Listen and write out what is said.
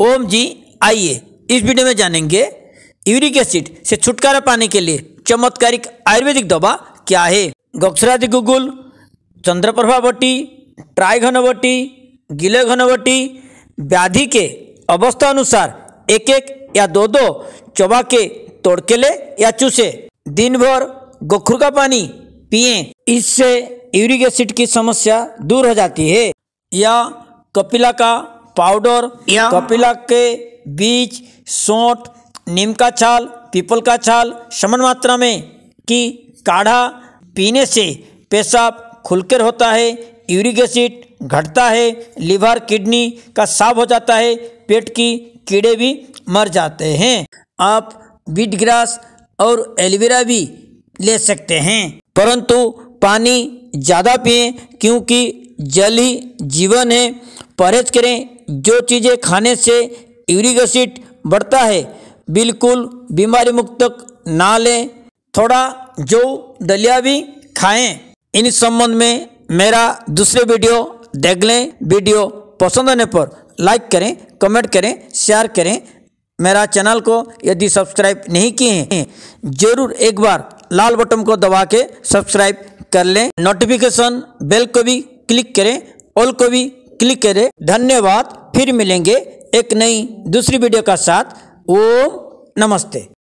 ओम जी आइए इस वीडियो में जानेंगे यूरिक एसिड से छुटकारा पाने के लिए चमत्कारिक आयुर्वेदिक दवा क्या है गक्षराधि गुगुल चंद्रप्रभावटी ट्राइघनवटी गिले घनवटी व्याधि के अवस्था अनुसार एक एक या दो दो चबा के तोड़ के ले या चूसे दिन भर गोखुर का पानी पिए इससे यूरिक एसिड की समस्या दूर हो जाती है या कपिला का पाउडर कपिला के बीज सौंठ नीम का छाल पीपल का छाल समान मात्रा में की काढ़ा पीने से पेशाब खुलकर होता है यूरिक एसिड घटता है लिवर किडनी का साफ हो जाता है पेट की कीड़े भी मर जाते हैं आप बीट ग्रास और एलोवेरा भी ले सकते हैं परंतु पानी ज़्यादा पिए क्योंकि जल ही जीवन है परहेज करें जो चीज़ें खाने से यूरिक एसिड बढ़ता है बिल्कुल बीमारी मुक्त ना लें थोड़ा जो दलिया भी खाएं इन संबंध में मेरा दूसरे वीडियो देख लें वीडियो पसंद आने पर लाइक करें कमेंट करें शेयर करें मेरा चैनल को यदि सब्सक्राइब नहीं किए हैं जरूर एक बार लाल बटन को दबा के सब्सक्राइब कर लें नोटिफिकेशन बेल को भी क्लिक करें ऑल को भी क्लिक करें धन्यवाद फिर मिलेंगे एक नई दूसरी वीडियो का साथ ओम नमस्ते